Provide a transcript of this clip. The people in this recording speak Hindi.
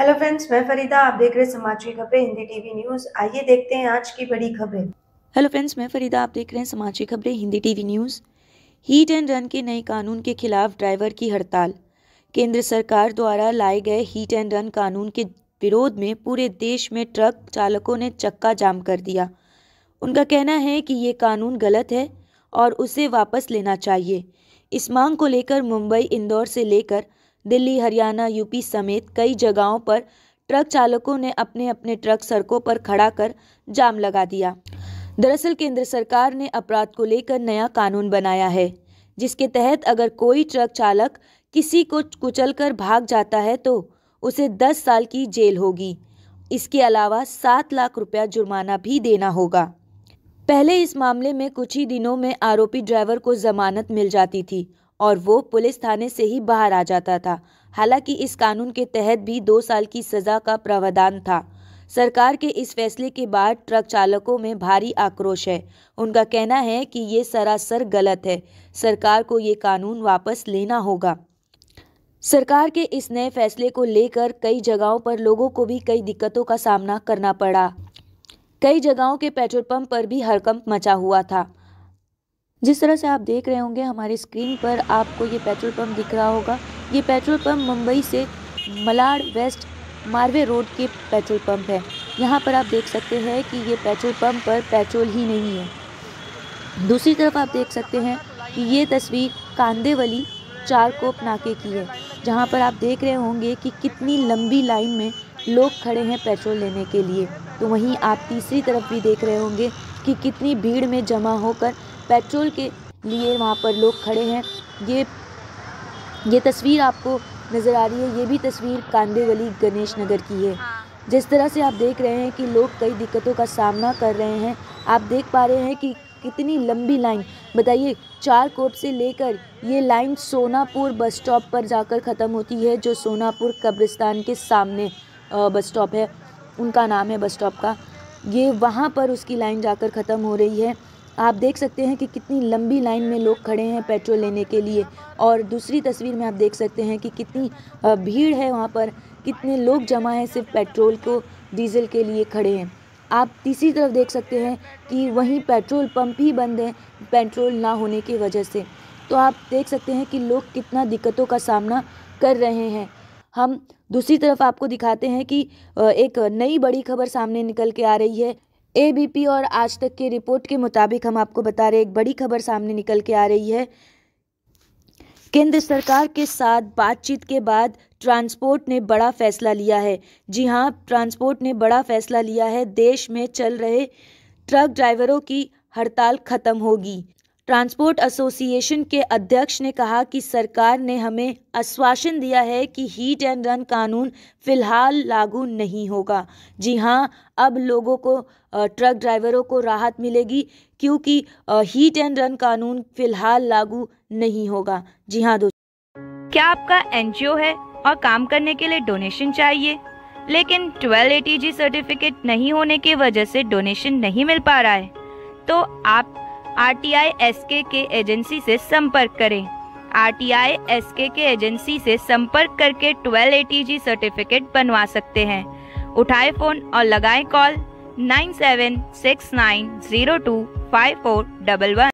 हेलो फ्रेंड्स मैं फरीदा आप देख रहे हैं समाज की खबरें हिंदी टीवी न्यूज आइए देखते हैं आज की बड़ी खबरें हेलो फ्रेंड्स मैं फरीदा आप देख रहे हैं समाज की खबरें Hindi TV news hit and run के नए कानून के खिलाफ ड्राइवर की हड़ताल केंद्र सरकार द्वारा लाए गए हीट एंड रन कानून के विरोध में पूरे देश में ट्रक चालकों ने चक्का जाम कर दिया उनका कहना है कि ये कानून गलत है और उसे वापस लेना चाहिए इस मांग को लेकर मुंबई इंदौर से लेकर दिल्ली हरियाणा यूपी समेत कई जगहों पर ट्रक चालकों ने अपने अपने ट्रक सड़कों पर खड़ा कर जाम लगा दिया दरअसल केंद्र सरकार ने अपराध को लेकर नया कानून बनाया है जिसके तहत अगर कोई ट्रक चालक किसी को कुचलकर भाग जाता है तो उसे दस साल की जेल होगी इसके अलावा सात लाख रुपया जुर्माना भी देना होगा पहले इस मामले में कुछ ही दिनों में आरोपी ड्राइवर को जमानत मिल जाती थी और वो पुलिस थाने से ही बाहर आ जाता था हालांकि इस कानून के तहत भी दो साल की सजा का प्रावधान था सरकार के इस फैसले के बाद ट्रक चालकों में भारी आक्रोश है उनका कहना है कि ये सरासर गलत है सरकार को ये कानून वापस लेना होगा सरकार के इस नए फैसले को लेकर कई जगहों पर लोगों को भी कई दिक्कतों का सामना करना पड़ा कई जगहों के पेट्रोल पंप पर भी हड़कंप मचा हुआ था जिस तरह से आप देख रहे होंगे हमारी स्क्रीन पर आपको ये पेट्रोल पंप दिख रहा होगा ये पेट्रोल पंप मुंबई से मलाड वेस्ट मारवे रोड के पेट्रोल पंप है यहाँ पर आप देख सकते हैं कि ये पेट्रोल पंप पर पेट्रोल ही नहीं है दूसरी तरफ आप देख सकते हैं कि ये तस्वीर कांदेवली वाली चारकोप नाके की है जहाँ पर आप देख रहे होंगे कि कितनी लंबी लाइन में लोग खड़े हैं पेट्रोल लेने के लिए तो वहीं आप तीसरी तरफ भी देख रहे होंगे कि कितनी भीड़ में जमा होकर पेट्रोल के लिए वहाँ पर लोग खड़े हैं ये ये तस्वीर आपको नज़र आ रही है ये भी तस्वीर कांदे वली गणेश नगर की है जिस तरह से आप देख रहे हैं कि लोग कई दिक्कतों का सामना कर रहे हैं आप देख पा रहे हैं कि कितनी लंबी लाइन बताइए चार कोप से लेकर ये लाइन सोनापुर बस स्टॉप पर जाकर ख़त्म होती है जो सोनापुर कब्रिस्तान के सामने बस स्टॉप है उनका नाम है बस स्टॉप का ये वहाँ पर उसकी लाइन जाकर ख़त्म हो रही है आप देख सकते हैं कि कितनी लंबी लाइन में लोग खड़े हैं पेट्रोल लेने के लिए और दूसरी तस्वीर में आप देख सकते हैं कि कितनी भीड़ है वहाँ पर कितने लोग जमा हैं सिर्फ पेट्रोल को डीजल के लिए खड़े हैं आप तीसरी तरफ देख सकते हैं कि वहीं पेट्रोल पंप ही बंद है पेट्रोल ना होने की वजह से तो आप देख सकते हैं कि लोग कितना दिक्कतों का सामना कर रहे हैं हम दूसरी तरफ आपको दिखाते हैं कि एक नई बड़ी खबर सामने निकल के आ रही है पी और आज तक की रिपोर्ट के मुताबिक हम आपको बता रहे एक बड़ी खबर सामने निकल के आ रही है केंद्र सरकार के साथ बातचीत के बाद ट्रांसपोर्ट ने बड़ा फैसला लिया है जी हाँ ट्रांसपोर्ट ने बड़ा फैसला लिया है देश में चल रहे ट्रक ड्राइवरों की हड़ताल खत्म होगी ट्रांसपोर्ट एसोसिएशन के अध्यक्ष ने कहा कि सरकार ने हमें आश्वासन दिया है कि हीट एंड रन कानून फिलहाल लागू नहीं होगा जी हाँ अब लोगों को ट्रक ड्राइवरों को राहत मिलेगी क्योंकि हीट एंड रन कानून फिलहाल लागू नहीं होगा जी हाँ दोस्तों क्या आपका एनजीओ है और काम करने के लिए डोनेशन चाहिए लेकिन ट्वेल्व ए सर्टिफिकेट नहीं होने की वजह से डोनेशन नहीं मिल पा रहा है तो आप आर टी आई एस के के एजेंसी से संपर्क करें आर टी आई एस के के एजेंसी से संपर्क करके twelve A T G certificate बनवा सकते हैं उठाए फ़ोन और लगाए call nine seven six nine zero two five four double one